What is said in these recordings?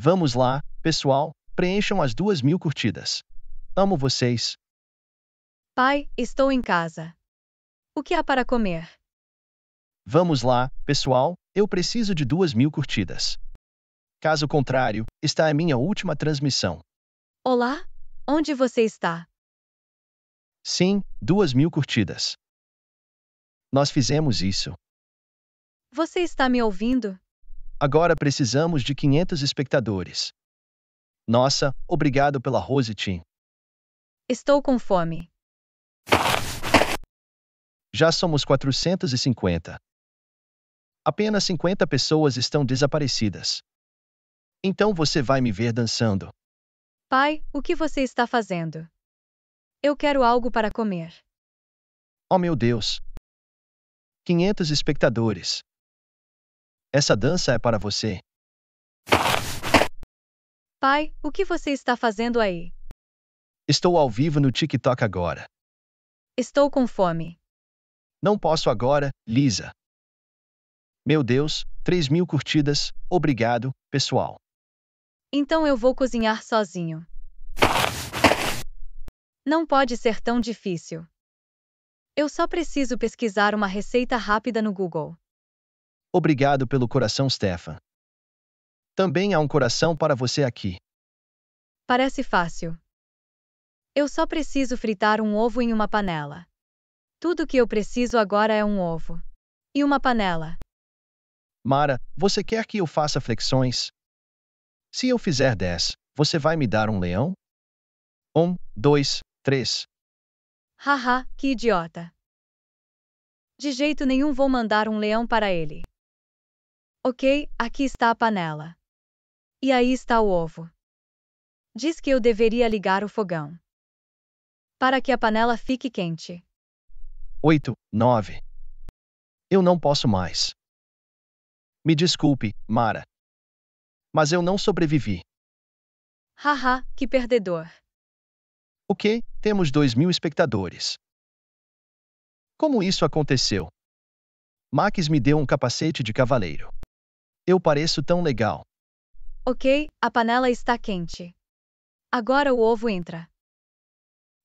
Vamos lá, pessoal, preencham as duas mil curtidas. Amo vocês. Pai, estou em casa. O que há para comer? Vamos lá, pessoal, eu preciso de duas mil curtidas. Caso contrário, está a minha última transmissão. Olá, onde você está? Sim, duas mil curtidas. Nós fizemos isso. Você está me ouvindo? Agora precisamos de 500 espectadores. Nossa, obrigado pela Rose Team. Estou com fome. Já somos 450. Apenas 50 pessoas estão desaparecidas. Então você vai me ver dançando. Pai, o que você está fazendo? Eu quero algo para comer. Oh meu Deus! 500 espectadores. Essa dança é para você. Pai, o que você está fazendo aí? Estou ao vivo no TikTok agora. Estou com fome. Não posso agora, Lisa. Meu Deus, 3 mil curtidas, obrigado, pessoal. Então eu vou cozinhar sozinho. Não pode ser tão difícil. Eu só preciso pesquisar uma receita rápida no Google. Obrigado pelo coração, Stefan. Também há um coração para você aqui. Parece fácil. Eu só preciso fritar um ovo em uma panela. Tudo que eu preciso agora é um ovo. E uma panela. Mara, você quer que eu faça flexões? Se eu fizer 10, você vai me dar um leão? Um, dois, três. Haha, que idiota. De jeito nenhum vou mandar um leão para ele. Ok, aqui está a panela. E aí está o ovo. Diz que eu deveria ligar o fogão. Para que a panela fique quente. 8, 9. Eu não posso mais. Me desculpe, Mara. Mas eu não sobrevivi. Haha, que perdedor. Ok, temos dois mil espectadores. Como isso aconteceu? Max me deu um capacete de cavaleiro. Eu pareço tão legal. Ok, a panela está quente. Agora o ovo entra.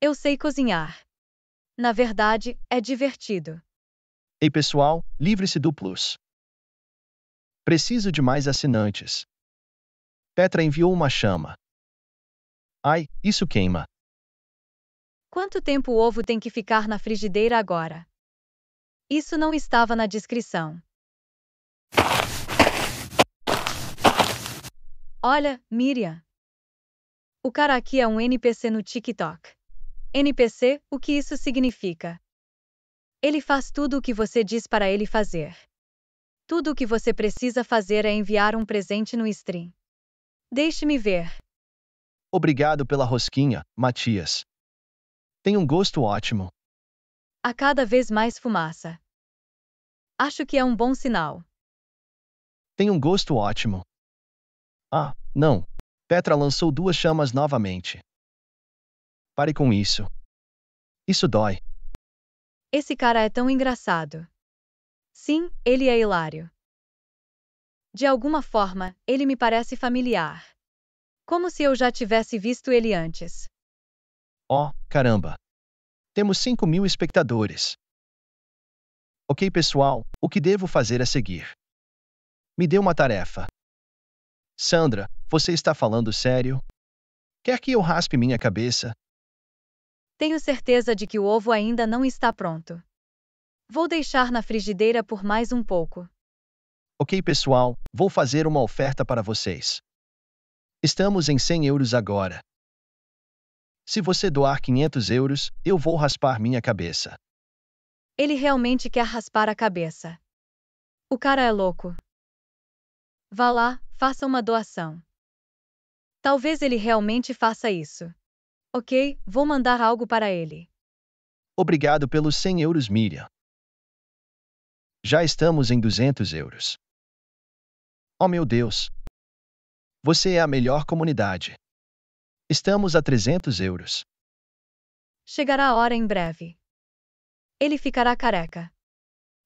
Eu sei cozinhar. Na verdade, é divertido. Ei pessoal, livre-se do Plus. Preciso de mais assinantes. Petra enviou uma chama. Ai, isso queima. Quanto tempo o ovo tem que ficar na frigideira agora? Isso não estava na descrição. Olha, Miriam. O cara aqui é um NPC no TikTok. NPC, o que isso significa? Ele faz tudo o que você diz para ele fazer. Tudo o que você precisa fazer é enviar um presente no stream. Deixe-me ver. Obrigado pela rosquinha, Matias. Tem um gosto ótimo. Há cada vez mais fumaça. Acho que é um bom sinal. Tem um gosto ótimo. Ah, não. Petra lançou duas chamas novamente. Pare com isso. Isso dói. Esse cara é tão engraçado. Sim, ele é hilário. De alguma forma, ele me parece familiar. Como se eu já tivesse visto ele antes. Oh, caramba! Temos 5 mil espectadores. Ok, pessoal, o que devo fazer a seguir? Me dê uma tarefa. Sandra, você está falando sério? Quer que eu raspe minha cabeça? Tenho certeza de que o ovo ainda não está pronto. Vou deixar na frigideira por mais um pouco. Ok, pessoal, vou fazer uma oferta para vocês. Estamos em 100 euros agora. Se você doar 500 euros, eu vou raspar minha cabeça. Ele realmente quer raspar a cabeça. O cara é louco. Vá lá, Faça uma doação. Talvez ele realmente faça isso. Ok, vou mandar algo para ele. Obrigado pelos 100 euros, Miriam. Já estamos em 200 euros. Oh meu Deus! Você é a melhor comunidade. Estamos a 300 euros. Chegará a hora em breve. Ele ficará careca.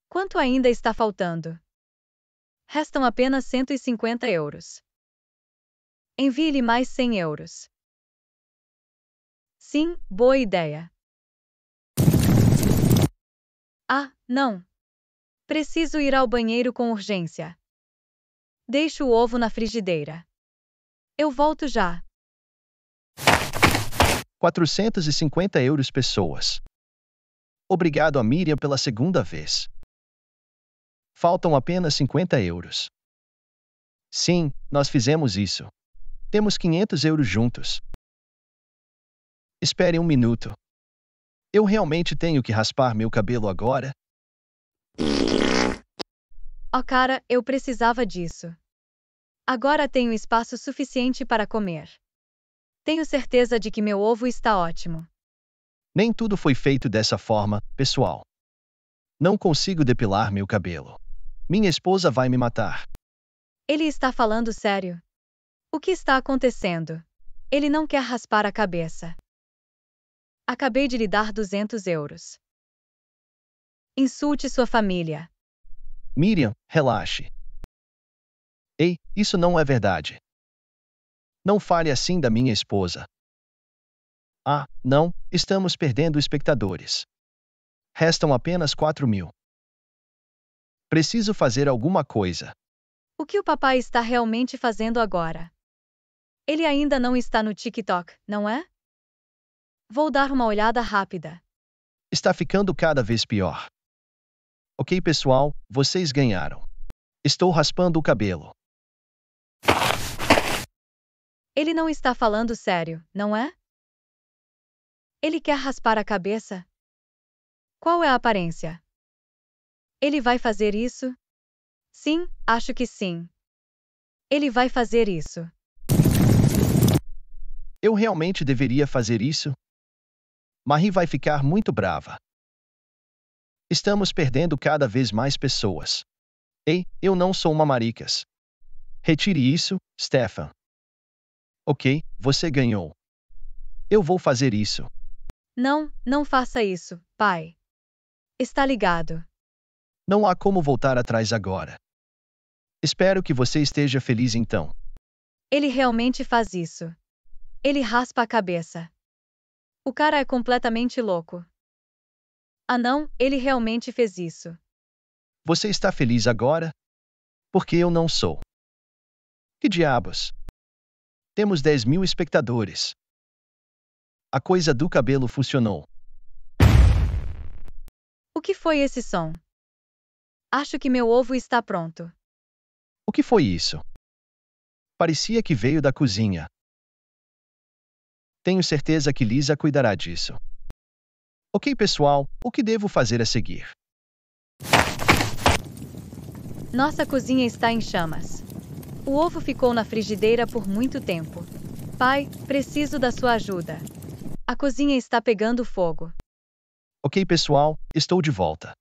Quanto ainda está faltando? Restam apenas 150 euros. Envie-lhe mais 100 euros. Sim, boa ideia. Ah, não. Preciso ir ao banheiro com urgência. Deixo o ovo na frigideira. Eu volto já. 450 euros pessoas. Obrigado a Miriam pela segunda vez. Faltam apenas 50 euros. Sim, nós fizemos isso. Temos 500 euros juntos. Espere um minuto. Eu realmente tenho que raspar meu cabelo agora? Oh, cara, eu precisava disso. Agora tenho espaço suficiente para comer. Tenho certeza de que meu ovo está ótimo. Nem tudo foi feito dessa forma, pessoal. Não consigo depilar meu cabelo. Minha esposa vai me matar. Ele está falando sério. O que está acontecendo? Ele não quer raspar a cabeça. Acabei de lhe dar 200 euros. Insulte sua família. Miriam, relaxe. Ei, isso não é verdade. Não fale assim da minha esposa. Ah, não, estamos perdendo espectadores. Restam apenas 4 mil. Preciso fazer alguma coisa. O que o papai está realmente fazendo agora? Ele ainda não está no TikTok, não é? Vou dar uma olhada rápida. Está ficando cada vez pior. Ok, pessoal, vocês ganharam. Estou raspando o cabelo. Ele não está falando sério, não é? Ele quer raspar a cabeça? Qual é a aparência? Ele vai fazer isso? Sim, acho que sim. Ele vai fazer isso. Eu realmente deveria fazer isso? Marie vai ficar muito brava. Estamos perdendo cada vez mais pessoas. Ei, eu não sou uma maricas. Retire isso, Stefan. Ok, você ganhou. Eu vou fazer isso. Não, não faça isso, pai. Está ligado. Não há como voltar atrás agora. Espero que você esteja feliz então. Ele realmente faz isso. Ele raspa a cabeça. O cara é completamente louco. Ah, não, ele realmente fez isso. Você está feliz agora? Porque eu não sou. Que diabos? Temos 10 mil espectadores. A coisa do cabelo funcionou. O que foi esse som? Acho que meu ovo está pronto. O que foi isso? Parecia que veio da cozinha. Tenho certeza que Lisa cuidará disso. Ok, pessoal, o que devo fazer a seguir? Nossa cozinha está em chamas. O ovo ficou na frigideira por muito tempo. Pai, preciso da sua ajuda. A cozinha está pegando fogo. Ok, pessoal, estou de volta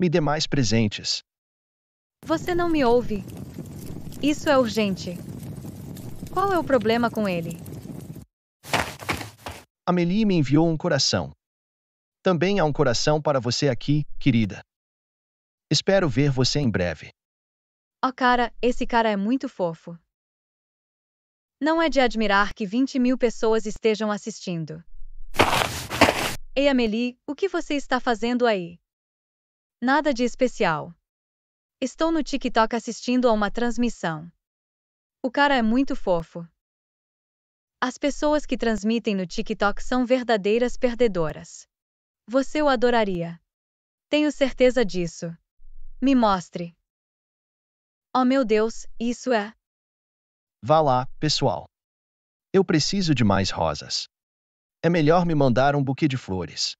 me dê mais presentes. Você não me ouve. Isso é urgente. Qual é o problema com ele? Amelie me enviou um coração. Também há um coração para você aqui, querida. Espero ver você em breve. Oh, cara, esse cara é muito fofo. Não é de admirar que 20 mil pessoas estejam assistindo. Ei, Amelie, o que você está fazendo aí? Nada de especial. Estou no TikTok assistindo a uma transmissão. O cara é muito fofo. As pessoas que transmitem no TikTok são verdadeiras perdedoras. Você o adoraria. Tenho certeza disso. Me mostre. Oh meu Deus, isso é. Vá lá, pessoal. Eu preciso de mais rosas. É melhor me mandar um buquê de flores.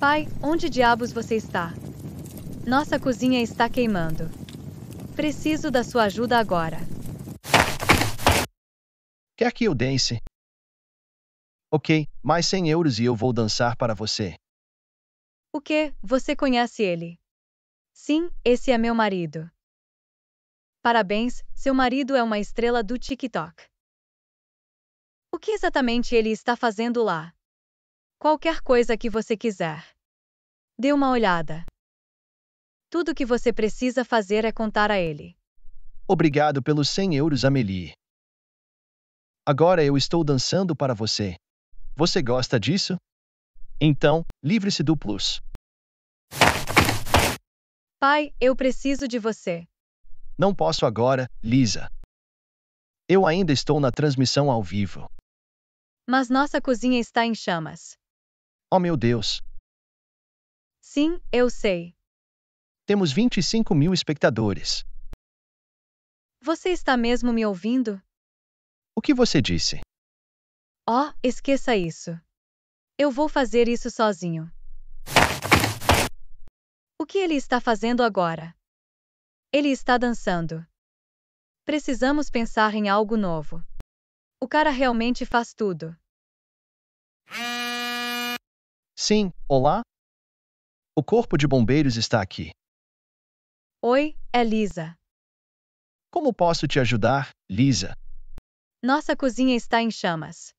Pai, onde diabos você está? Nossa cozinha está queimando. Preciso da sua ajuda agora. Quer que eu dance? Ok, mais 100 euros e eu vou dançar para você. O que? Você conhece ele? Sim, esse é meu marido. Parabéns, seu marido é uma estrela do TikTok. O que exatamente ele está fazendo lá? Qualquer coisa que você quiser. Dê uma olhada. Tudo o que você precisa fazer é contar a ele. Obrigado pelos 100 euros, Amelie. Agora eu estou dançando para você. Você gosta disso? Então, livre-se do plus. Pai, eu preciso de você. Não posso agora, Lisa. Eu ainda estou na transmissão ao vivo. Mas nossa cozinha está em chamas. Oh meu Deus! Sim, eu sei. Temos 25 mil espectadores. Você está mesmo me ouvindo? O que você disse? Oh, esqueça isso. Eu vou fazer isso sozinho. O que ele está fazendo agora? Ele está dançando. Precisamos pensar em algo novo. O cara realmente faz tudo. Sim, olá? O corpo de bombeiros está aqui. Oi, é Lisa. Como posso te ajudar, Lisa? Nossa cozinha está em chamas.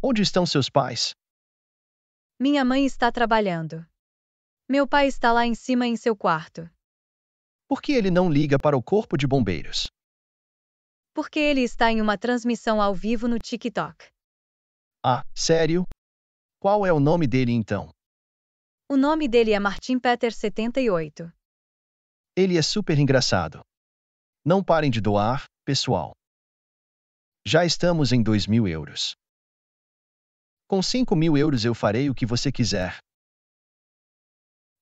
Onde estão seus pais? Minha mãe está trabalhando. Meu pai está lá em cima em seu quarto. Por que ele não liga para o corpo de bombeiros? Porque ele está em uma transmissão ao vivo no TikTok. Ah, sério? Qual é o nome dele então? O nome dele é Martin Peter 78. Ele é super engraçado. Não parem de doar, pessoal. Já estamos em 2 mil euros. Com 5 mil euros eu farei o que você quiser.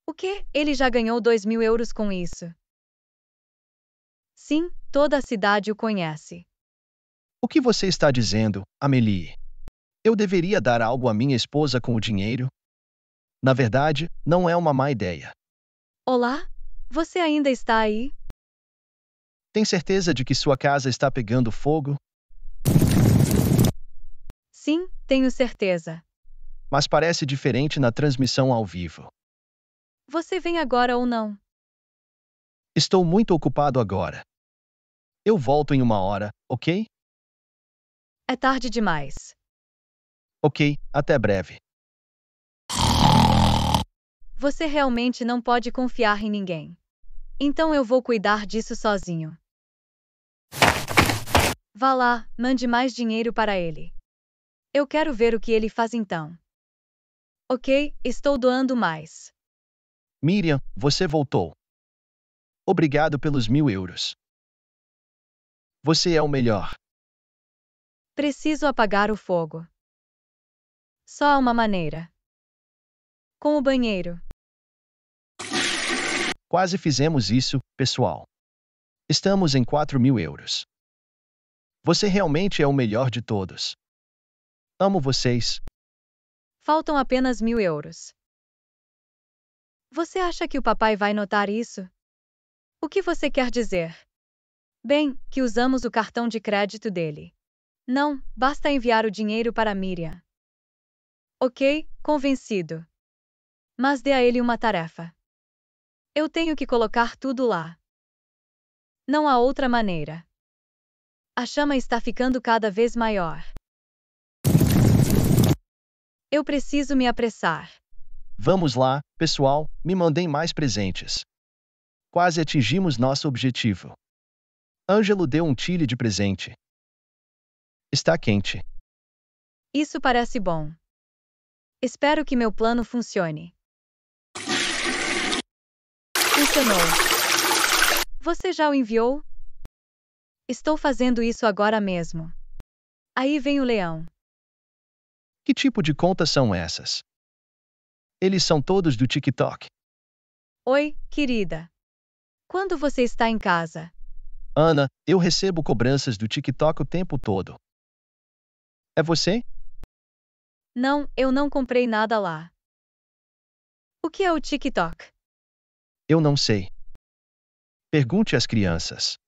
O quê? Ele já ganhou 2 mil euros com isso. Sim, toda a cidade o conhece. O que você está dizendo, Amelie? Eu deveria dar algo à minha esposa com o dinheiro? Na verdade, não é uma má ideia. Olá? Você ainda está aí? Tem certeza de que sua casa está pegando fogo? Sim, tenho certeza. Mas parece diferente na transmissão ao vivo. Você vem agora ou não? Estou muito ocupado agora. Eu volto em uma hora, ok? É tarde demais. Ok, até breve. Você realmente não pode confiar em ninguém. Então eu vou cuidar disso sozinho. Vá lá, mande mais dinheiro para ele. Eu quero ver o que ele faz então. Ok, estou doando mais. Miriam, você voltou. Obrigado pelos mil euros. Você é o melhor. Preciso apagar o fogo. Só há uma maneira. Com o banheiro. Quase fizemos isso, pessoal. Estamos em 4 mil euros. Você realmente é o melhor de todos. Amo vocês. Faltam apenas mil euros. Você acha que o papai vai notar isso? O que você quer dizer? Bem, que usamos o cartão de crédito dele. Não, basta enviar o dinheiro para Miriam. Ok, convencido. Mas dê a ele uma tarefa. Eu tenho que colocar tudo lá. Não há outra maneira. A chama está ficando cada vez maior. Eu preciso me apressar. Vamos lá, pessoal, me mandem mais presentes. Quase atingimos nosso objetivo. Ângelo deu um tile de presente. Está quente. Isso parece bom. Espero que meu plano funcione. Funcionou. Você já o enviou? Estou fazendo isso agora mesmo. Aí vem o leão. Que tipo de contas são essas? Eles são todos do TikTok. Oi, querida. Quando você está em casa? Ana, eu recebo cobranças do TikTok o tempo todo. É você? Não, eu não comprei nada lá. O que é o TikTok? Eu não sei. Pergunte às crianças.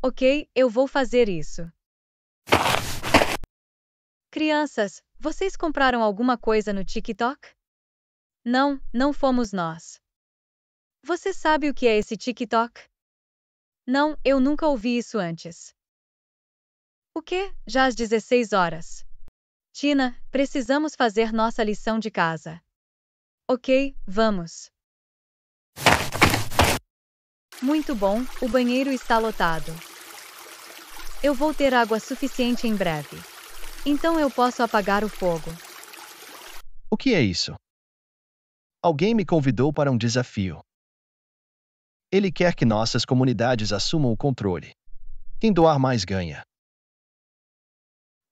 Ok, eu vou fazer isso. Crianças, vocês compraram alguma coisa no TikTok? Não, não fomos nós. Você sabe o que é esse TikTok? Não, eu nunca ouvi isso antes. O que? Já às 16 horas. Tina, precisamos fazer nossa lição de casa. Ok, vamos. Muito bom, o banheiro está lotado. Eu vou ter água suficiente em breve. Então eu posso apagar o fogo. O que é isso? Alguém me convidou para um desafio. Ele quer que nossas comunidades assumam o controle. Quem doar mais ganha.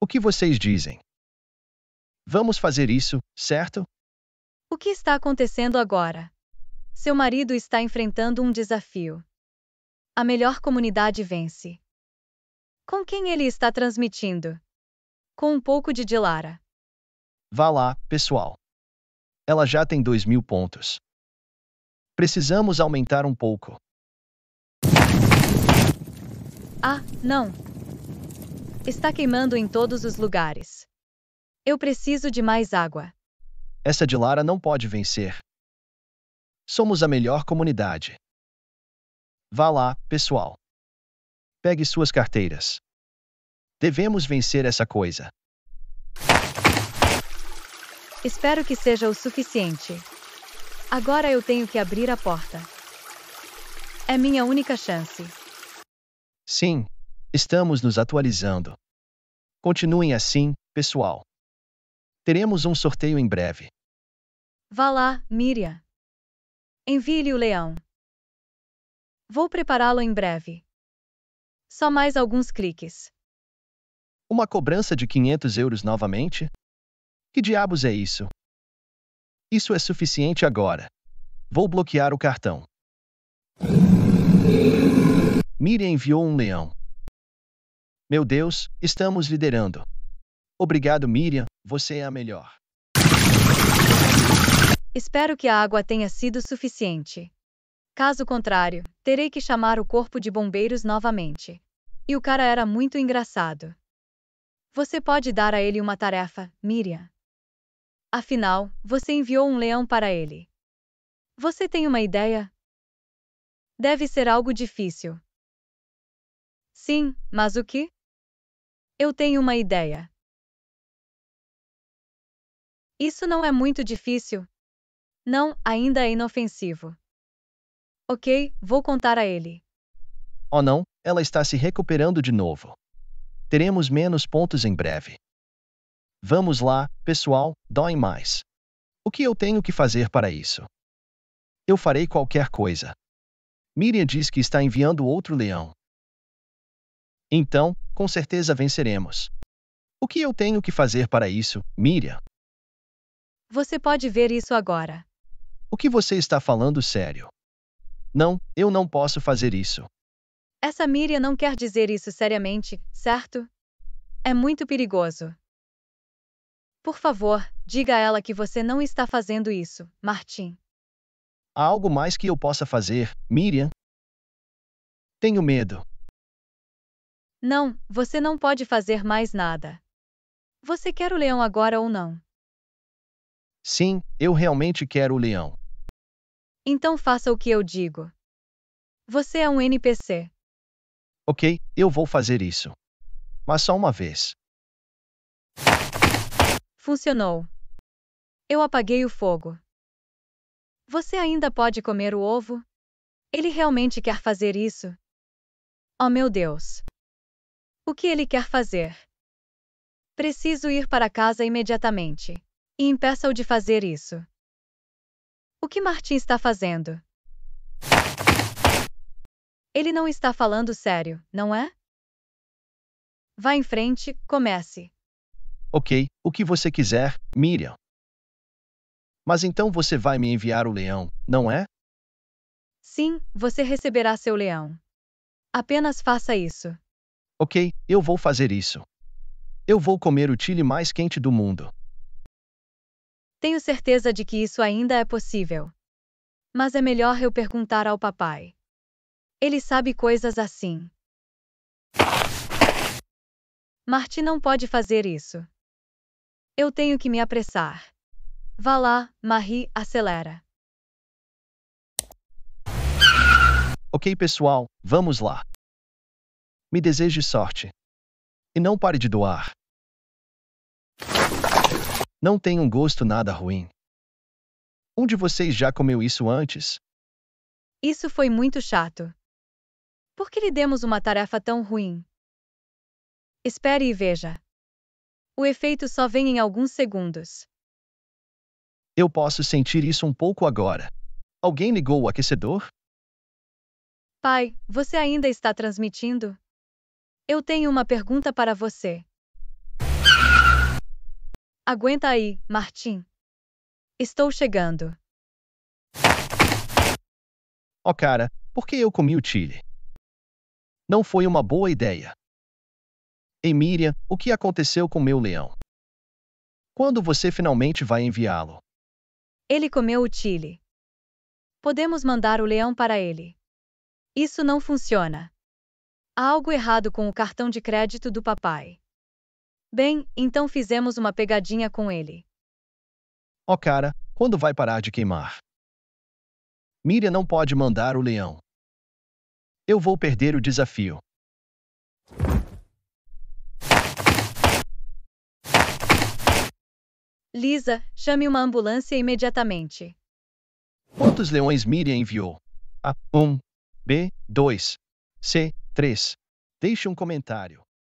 O que vocês dizem? Vamos fazer isso, certo? O que está acontecendo agora? Seu marido está enfrentando um desafio. A melhor comunidade vence. Com quem ele está transmitindo? Com um pouco de Dilara. Vá lá, pessoal. Ela já tem dois mil pontos. Precisamos aumentar um pouco. Ah, não! Está queimando em todos os lugares. Eu preciso de mais água. Essa de Lara não pode vencer. Somos a melhor comunidade. Vá lá, pessoal. Pegue suas carteiras. Devemos vencer essa coisa. Espero que seja o suficiente. Agora eu tenho que abrir a porta. É minha única chance. Sim, estamos nos atualizando. Continuem assim, pessoal. Teremos um sorteio em breve. Vá lá, Miriam. Envie-lhe o leão. Vou prepará-lo em breve. Só mais alguns cliques. Uma cobrança de 500 euros novamente? Que diabos é isso? Isso é suficiente agora. Vou bloquear o cartão. Miriam enviou um leão. Meu Deus, estamos liderando. Obrigado, Miriam, você é a melhor. Espero que a água tenha sido suficiente. Caso contrário, terei que chamar o corpo de bombeiros novamente. E o cara era muito engraçado. Você pode dar a ele uma tarefa, Miriam. Afinal, você enviou um leão para ele. Você tem uma ideia? Deve ser algo difícil. Sim, mas o que? Eu tenho uma ideia. Isso não é muito difícil? Não, ainda é inofensivo. Ok, vou contar a ele. Oh não, ela está se recuperando de novo. Teremos menos pontos em breve. Vamos lá, pessoal, dói mais. O que eu tenho que fazer para isso? Eu farei qualquer coisa. Miriam diz que está enviando outro leão. Então, com certeza venceremos. O que eu tenho que fazer para isso, Miriam? Você pode ver isso agora. O que você está falando sério? Não, eu não posso fazer isso. Essa Miriam não quer dizer isso seriamente, certo? É muito perigoso. Por favor, diga a ela que você não está fazendo isso, Martim. Há algo mais que eu possa fazer, Miriam? Tenho medo. Não, você não pode fazer mais nada. Você quer o leão agora ou não? Sim, eu realmente quero o leão. Então faça o que eu digo. Você é um NPC. Ok, eu vou fazer isso. Mas só uma vez. Funcionou. Eu apaguei o fogo. Você ainda pode comer o ovo? Ele realmente quer fazer isso? Oh meu Deus! O que ele quer fazer? Preciso ir para casa imediatamente e impeça-o de fazer isso. O que Martin está fazendo? Ele não está falando sério, não é? Vá em frente, comece. Ok, o que você quiser, Miriam. Mas então você vai me enviar o leão, não é? Sim, você receberá seu leão. Apenas faça isso. Ok, eu vou fazer isso. Eu vou comer o chile mais quente do mundo. Tenho certeza de que isso ainda é possível. Mas é melhor eu perguntar ao papai. Ele sabe coisas assim. Marty não pode fazer isso. Eu tenho que me apressar. Vá lá, Marie, acelera. Ok, pessoal, vamos lá. Me deseje sorte. E não pare de doar. Não tem um gosto nada ruim. Um de vocês já comeu isso antes? Isso foi muito chato. Por que lhe demos uma tarefa tão ruim? Espere e veja. O efeito só vem em alguns segundos. Eu posso sentir isso um pouco agora. Alguém ligou o aquecedor? Pai, você ainda está transmitindo? Eu tenho uma pergunta para você. Aguenta aí, Martim. Estou chegando. Ó oh, cara, por que eu comi o Chile? Não foi uma boa ideia. Ei Miriam, o que aconteceu com meu leão? Quando você finalmente vai enviá-lo? Ele comeu o Chile. Podemos mandar o leão para ele. Isso não funciona. Há algo errado com o cartão de crédito do papai. Bem, então fizemos uma pegadinha com ele. Ó oh, cara, quando vai parar de queimar? Miriam não pode mandar o leão. Eu vou perder o desafio. Lisa, chame uma ambulância imediatamente. Quantos leões Miriam enviou? A1, B2, C3. Deixe um comentário.